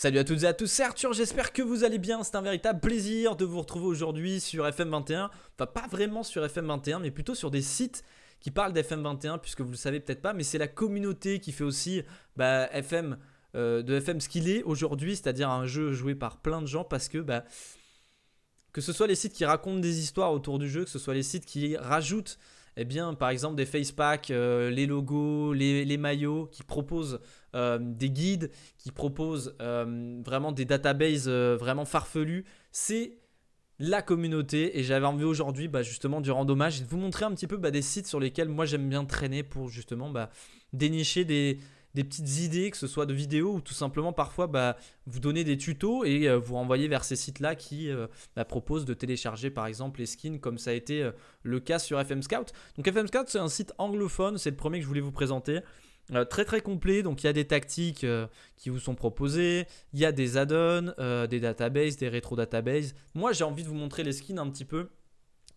Salut à toutes et à tous, c'est Arthur, j'espère que vous allez bien, c'est un véritable plaisir de vous retrouver aujourd'hui sur FM21, enfin pas vraiment sur FM21 mais plutôt sur des sites qui parlent d'FM21 puisque vous le savez peut-être pas mais c'est la communauté qui fait aussi bah, FM, euh, de FM ce qu'il est aujourd'hui, c'est-à-dire un jeu joué par plein de gens parce que bah, que ce soit les sites qui racontent des histoires autour du jeu, que ce soit les sites qui rajoutent eh bien, par exemple, des face packs, euh, les logos, les, maillots, qui proposent euh, des guides, qui proposent euh, vraiment des databases vraiment farfelues. C'est la communauté et j'avais envie aujourd'hui bah, justement du randomage et de vous montrer un petit peu bah, des sites sur lesquels moi j'aime bien traîner pour justement bah, dénicher des, des petites idées, que ce soit de vidéos ou tout simplement parfois bah, vous donner des tutos et euh, vous renvoyer vers ces sites-là qui euh, bah, proposent de télécharger par exemple les skins comme ça a été euh, le cas sur FM Scout. Donc FM Scout c'est un site anglophone, c'est le premier que je voulais vous présenter. très très complet, donc il y a des tactiques qui vous sont proposées, il y a des add-ons, des databases, des rétro databases. Moi j'ai envie de vous montrer les skins un petit peu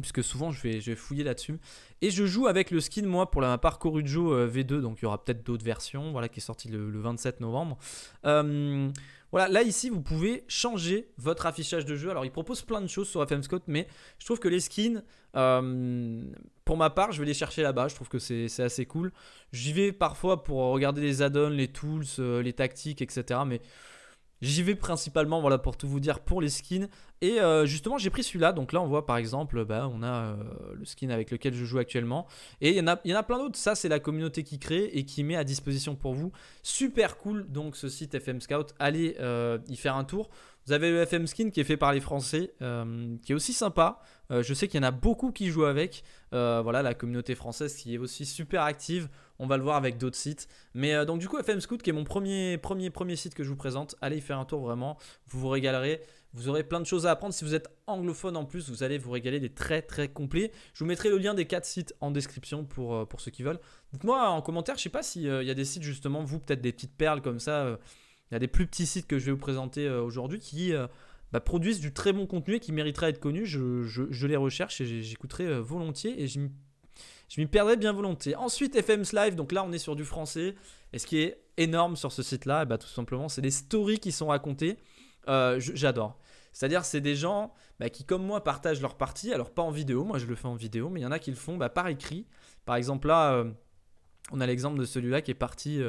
Puisque souvent je vais, vais fouiller là-dessus. Et je joue avec le skin, moi, pour la part, Ujo euh, V2. Donc il y aura peut-être d'autres versions. Voilà, qui est sorti le, 27 novembre. Euh, voilà, là ici, vous pouvez changer votre affichage de jeu. Alors, il propose plein de choses sur FM Scout, mais je trouve que les skins, euh, pour ma part, je vais les chercher là-bas. Je trouve que c'est assez cool. J'y vais parfois pour regarder les add-ons, les tools, les tactiques, etc. Mais J'y vais principalement, voilà, pour tout vous dire, pour les skins. Et euh, justement, j'ai pris celui-là. Donc là, on voit par exemple, bah, on a euh, le skin avec lequel je joue actuellement. Et il y, en a, y en a plein d'autres. Ça, c'est la communauté qui crée et qui met à disposition pour vous. Super cool, donc ce site FM Scout. Allez euh, y faire un tour. Vous avez le FM Skin qui est fait par les Français, euh, qui est aussi sympa. Euh, je sais qu'il y en a beaucoup qui jouent avec. Euh, voilà, la communauté française qui est aussi super active. On va le voir avec d'autres sites. Mais donc du coup, FM Scout, qui est mon premier, premier, premier site que je vous présente, allez y faire un tour vraiment. Vous vous régalerez. Vous aurez plein de choses à apprendre. Si vous êtes anglophone en plus, vous allez vous régaler des très très complets. Je vous mettrai le lien des quatre sites en description pour, pour ceux qui veulent. Dites-moi en commentaire, je ne sais pas s'il y a des sites justement, vous peut-être des petites perles comme ça il y a des plus petits sites que je vais vous présenter euh, aujourd'hui qui euh, bah, produisent du très bon contenu et qui mériteraient d'être connus. Je, les recherche et j'écouterai euh, volontiers et je m'y perdrai bien volontiers. Ensuite, FM's Live, donc là on est sur du français. Et ce qui est énorme sur ce site-là, eh ben, tout simplement, c'est les stories qui sont racontées. J'adore. C'est-à-dire, c'est des gens bah, qui, comme moi, partagent leur partie. Alors, pas en vidéo, moi je le fais en vidéo, mais il y en a qui le font bah, par écrit. Par exemple, là, on a l'exemple de celui-là qui est parti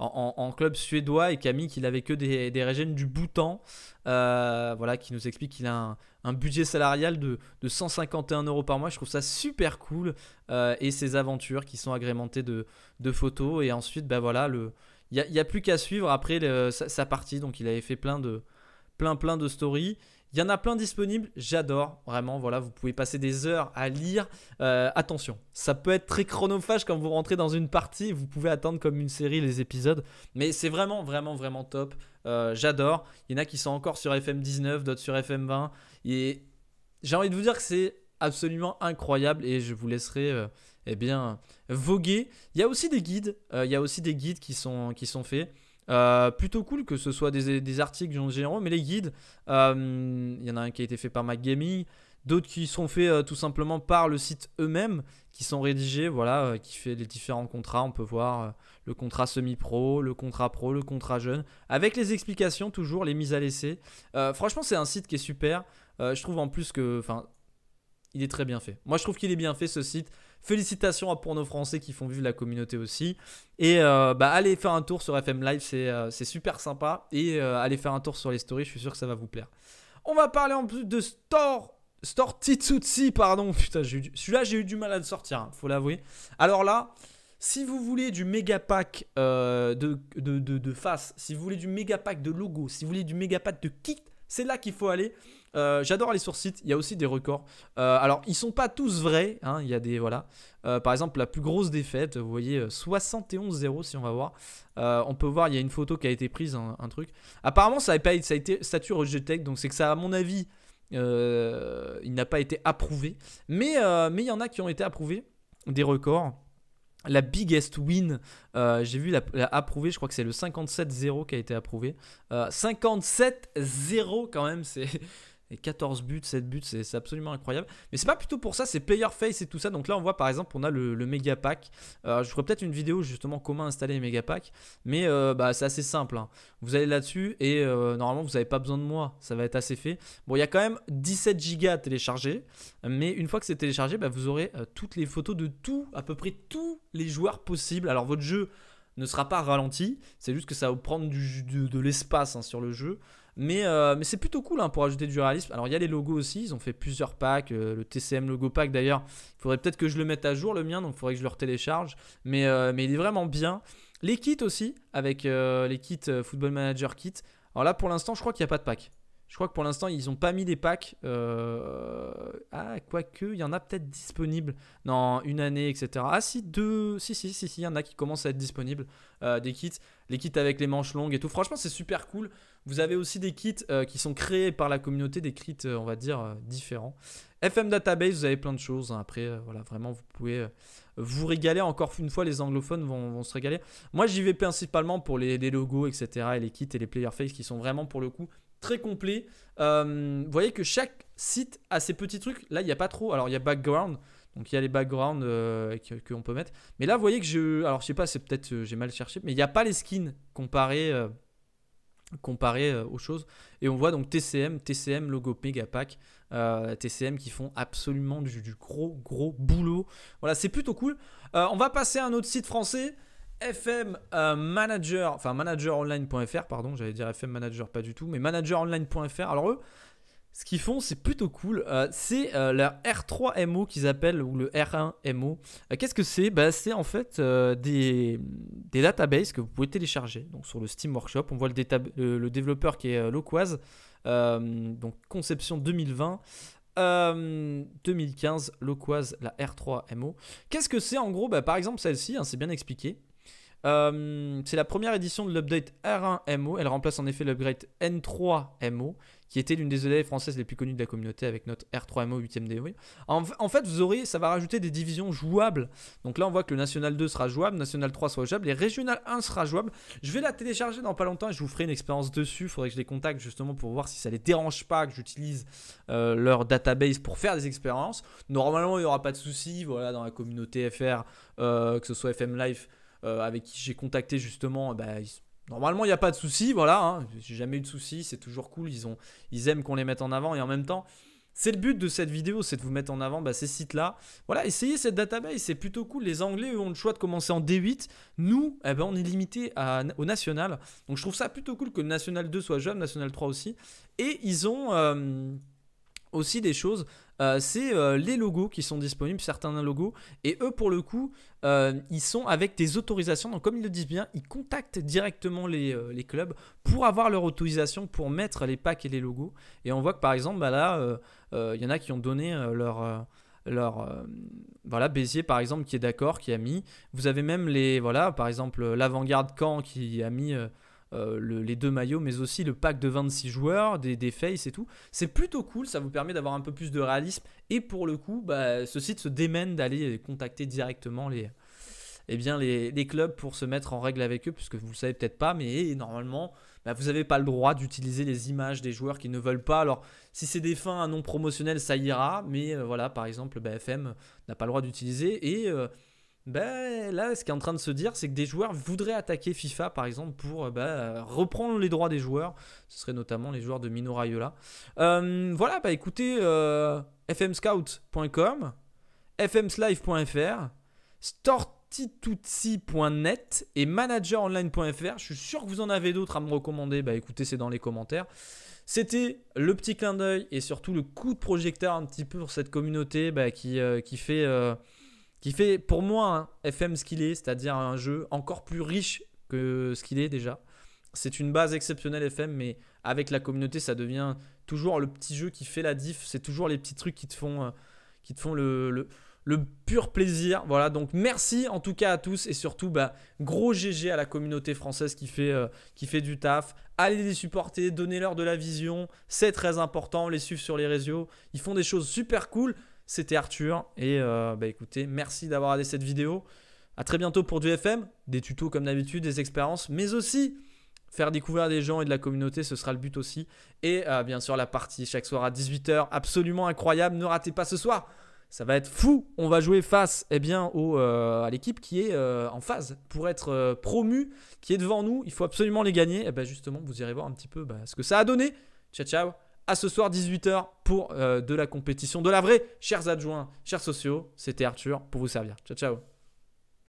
en, club suédois et qui n'avait que des, des régènes du Bhoutan. Euh, voilà, qui nous explique qu'il a un, budget salarial de, 151 euros par mois. Je trouve ça super cool. Euh, et ses aventures qui sont agrémentées de, photos. Et ensuite, ben voilà, il n'y a, y a, plus qu'à suivre après sa, partie. Donc il avait fait plein de, plein, plein de stories. Il y en a plein disponibles, j'adore, vraiment, voilà, vous pouvez passer des heures à lire. Euh, attention, ça peut être très chronophage quand vous rentrez dans une partie, vous pouvez attendre comme une série les épisodes, mais c'est vraiment, vraiment, vraiment top. Euh, j'adore, il y en a qui sont encore sur FM19, d'autres sur FM20, et j'ai envie de vous dire que c'est absolument incroyable et je vous laisserai... Euh, eh bien, voguer. Il y a aussi des guides, il y a aussi des guides qui sont, qui sont faits. Euh, plutôt cool que ce soit des, des articles généraux, mais les guides, euh, il y en a un qui a été fait par Gaming d'autres qui sont faits euh, tout simplement par le site eux-mêmes, qui sont rédigés, voilà, qui fait les différents contrats. On peut voir le contrat semi-pro, le contrat pro, le contrat jeune, avec les explications toujours, les mises à l'essai. franchement, c'est un site qui est super. je trouve en plus que, enfin, il est très bien fait. Moi, je trouve qu'il est bien fait ce site. Félicitations à pour nos Français qui font vivre la communauté aussi. Et euh, bah, allez faire un tour sur FM Live, euh, c'est super sympa. Et euh, allez faire un tour sur les stories, je suis sûr que ça va vous plaire. On va parler en plus de Store. Store Titsutsi, pardon. Putain, celui-là, j'ai eu du mal à le sortir, hein, faut l'avouer. Alors là, si vous voulez du méga pack de, face, si vous voulez du méga pack de logo, si vous voulez du méga pack de kit, c'est là qu'il faut aller. Euh, j'adore aller sur site, il y a aussi des records. Euh, alors, ils sont pas tous vrais, hein, il y a des. Voilà. Euh, par exemple, la plus grosse défaite, vous voyez, 71-0 si on va voir. on peut voir, il y a une photo qui a été prise, un, truc. Apparemment, ça a, pas, ça a été statut tech. donc c'est que ça, à mon avis, il n'a pas été approuvé. Mais il y en a qui ont été approuvés, des records. La biggest win, j'ai vu la, je crois que c'est le 57-0 qui a été approuvé. 57-0 quand même, c'est et 14 buts, 7 buts, c'est absolument incroyable. Mais c'est pas plutôt pour ça, c'est player face et tout ça. Donc là, on voit par exemple, on a le, le méga pack. je ferai peut-être une vidéo justement comment installer les méga Mais euh, bah, c'est assez simple. Hein. Vous allez là-dessus et euh, normalement, vous n'avez pas besoin de moi. Ça va être assez fait. Bon, il y a quand même 17 gigas à télécharger. Mais une fois que c'est téléchargé, bah, vous aurez euh, toutes les photos de tout, à peu près tous les joueurs possibles. Alors votre jeu ne sera pas ralenti. C'est juste que ça va vous prendre du, de, l'espace hein, sur le jeu. Euh, mais, c'est plutôt cool hein, pour ajouter du réalisme. Alors il y a les logos aussi, ils ont fait plusieurs packs. Euh, le TCM logo pack d'ailleurs, il faudrait peut-être que je le mette à jour le mien, donc il faudrait que je le retélécharge. Mais, euh, mais il est vraiment bien. Les kits aussi, avec les kits Football Manager Kit. Alors là pour l'instant je crois qu'il n'y a pas de pack. Je crois que pour l'instant, ils n'ont pas mis des packs. Euh, ah, quoique, il y en a peut-être disponibles dans une année, etc. Ah, si, deux. Si, si, si, si, il y en a qui commencent à être disponibles. Euh, des kits. Les kits avec les manches longues et tout. Franchement, c'est super cool. Vous avez aussi des kits euh, qui sont créés par la communauté, des kits, on va dire, différents. FM Database, vous avez plein de choses. Hein. Après, voilà, vraiment, vous pouvez vous régaler. Encore une fois, les anglophones vont, se régaler. Moi, j'y vais principalement pour les, les, logos, etc. et les kits et les player face qui sont vraiment, pour le coup, très complet. Euh, vous voyez que chaque site a ses petits trucs. Là, il n'y a pas trop. Alors, il y a background. Donc il y a les backgrounds euh, qu'on peut mettre. Mais là, vous voyez que je. Alors, je sais pas, c'est peut-être euh, j'ai mal cherché, mais il n'y a pas les skins comparés, euh, aux choses. Et on voit donc TCM, TCM, logo Megapack, TCM qui font absolument du gros, gros boulot. Voilà, c'est plutôt cool. on va passer à un autre site français. FM euh, Manager, enfin manageronline.fr, pardon, j'allais dire FM Manager, pas du tout, mais manageronline.fr. Alors eux, ce qu'ils font, c'est plutôt cool. Euh, c'est euh, leur R3MO qu'ils appellent, ou le R1MO. Qu'est-ce que c'est bah, C'est en fait des, des, databases que vous pouvez télécharger. Donc sur le Steam Workshop, on voit le, développeur qui est Loquaz, donc conception 2020. 2015, Loquaz, la R3MO. Qu'est-ce que c'est en gros bah, Par exemple, celle-ci, hein, c'est bien expliqué. Euh, c'est la première édition de l'update R1MO. Elle remplace en effet l'upgrade N3MO, qui était l'une des élèves françaises les plus connues de la communauté avec notre R3MO 8ème En, fait, vous aurez, ça va rajouter des divisions jouables. Donc là, on voit que le National 2 sera jouable, National 3 sera jouable, et Régional 1 sera jouable. Je vais la télécharger dans pas longtemps et je vous ferai une expérience dessus. Il faudrait que je les contacte justement pour voir si ça les dérange pas que j'utilise euh, leur database pour faire des expériences. Normalement, il n'y aura pas de soucis. Voilà, dans la communauté FR, euh, que ce soit FM Life euh, avec qui j'ai contacté justement, bah, Normalement, il n'y a pas de souci, voilà. Hein, j'ai jamais eu de souci, c'est toujours cool. Ils, ont, ils aiment qu'on les mette en avant et en même temps, c'est le but de cette vidéo, c'est de vous mettre en avant bah, ces sites-là. Voilà, essayez cette database, c'est plutôt cool. Les Anglais, eux, ont le choix de commencer en D8. Nous, eh ben, on est limité à, au national. Donc, je trouve ça plutôt cool que National 2 soit jeune, National 3 aussi. Et ils ont. Euh, aussi des choses, euh, c'est euh, les logos qui sont disponibles, certains logos, et eux pour le coup, euh, ils sont avec des autorisations, donc comme ils le disent bien, ils contactent directement les, clubs pour avoir leur autorisation pour mettre les packs et les logos, et on voit que par exemple, bah là, il y en a qui ont donné leur... leur voilà Bézier, par exemple qui est d'accord qui a mis vous avez même les voilà par exemple l'avant-garde Caen qui a mis euh, les deux maillots, mais aussi le pack de 26 joueurs, des, des faces et tout. C'est plutôt cool, ça vous permet d'avoir un peu plus de réalisme. Et pour le coup, bah, ce site se démène d'aller contacter directement les, eh bien, les, clubs pour se mettre en règle avec eux, puisque vous le savez peut-être pas, mais normalement, bah, vous n'avez pas le droit d'utiliser les images des joueurs qui ne veulent pas. Alors, si c'est des fins non promotionnelles, ça ira, mais euh, voilà, par exemple, BFM bah, n'a pas le droit d'utiliser. Et. Euh, ben, là, ce qui est en train de se dire, c'est que des joueurs voudraient attaquer FIFA, par exemple, pour euh, ben, euh, reprendre les droits des joueurs. Ce serait notamment les joueurs de Mino Raiola. Euh, voilà, bah écoutez, fmscout.com, fmslive.fr, stortitutsi.net et manageronline.fr. Je suis sûr que vous en avez d'autres à me recommander. Bah écoutez, c'est dans les commentaires. C'était le petit clin d'œil et surtout le coup de projecteur un petit peu pour cette communauté bah, qui, qui fait qui fait pour moi FM ce qu'il est, c'est-à-dire un jeu encore plus riche que ce qu'il est déjà. C'est une base exceptionnelle FM, mais avec la communauté, ça devient toujours le petit jeu qui fait la diff. C'est toujours les petits trucs qui te font, euh, qui te font le, le, pur plaisir. Voilà, donc merci en tout cas à tous et surtout, bah, gros GG à la communauté française qui fait, euh, qui fait du taf. Allez les supporter, donnez-leur de la vision, c'est très important. Les suivre sur les réseaux, ils font des choses super cool. C'était Arthur. Et euh, bah, écoutez, merci d'avoir regardé cette vidéo. À très bientôt pour du FM, des tutos comme d'habitude, des expériences, mais aussi faire découvrir des gens et de la communauté, ce sera le but aussi. Et euh, bien sûr, la partie chaque soir à 18h, absolument incroyable. Ne ratez pas ce soir. Ça va être fou. On va jouer face eh bien, au, euh, à l'équipe qui est en phase pour être promue, qui est devant nous. Il faut absolument les gagner. Et eh ben, justement, vous irez voir un petit peu bah, ce que ça a donné. Ciao, ciao à ce soir 18h pour euh, de la compétition, de la vraie. Chers adjoints, chers sociaux, c'était Arthur pour vous servir. Ciao, ciao.